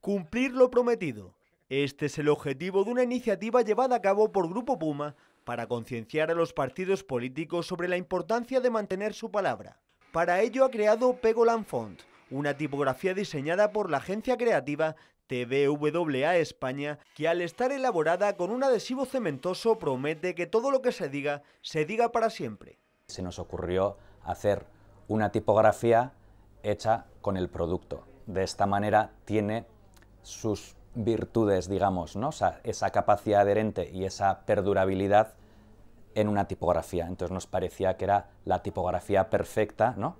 Cumplir lo prometido. Este es el objetivo de una iniciativa llevada a cabo por Grupo Puma para concienciar a los partidos políticos sobre la importancia de mantener su palabra. Para ello ha creado Pegoland Font, una tipografía diseñada por la agencia creativa TVWA España, que al estar elaborada con un adhesivo cementoso promete que todo lo que se diga, se diga para siempre. Se nos ocurrió hacer una tipografía hecha con el producto. De esta manera tiene sus virtudes, digamos, esa capacidad adherente y esa perdurabilidad en una tipografía. Entonces nos parecía que era la tipografía perfecta, ¿no?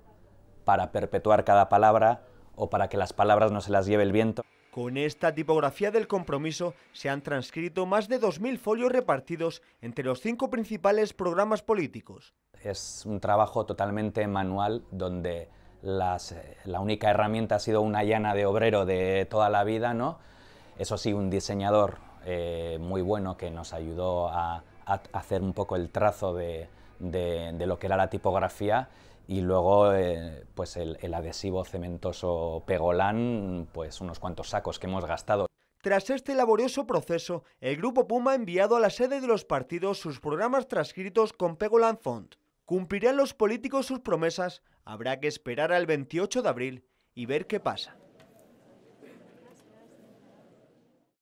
Para perpetuar cada palabra o para que las palabras no se las lleve el viento. Con esta tipografía del compromiso se han transcrito más de 2.000 folios repartidos entre los cinco principales programas políticos. Es un trabajo totalmente manual donde eh, la única herramienta ha sido una llana de obrero de toda la vida, ¿no? Eso sí, un diseñador eh, muy bueno que nos ayudó a, hacer un poco el trazo de, lo que era la tipografía y luego eh, pues el, adhesivo cementoso pegolán, pues unos cuantos sacos que hemos gastado. Tras este laborioso proceso, el Grupo Puma ha enviado a la sede de los partidos sus programas transcritos con Pegolan Font. Cumplirán los políticos sus promesas Habrá que esperar al 28 de abril y ver qué pasa.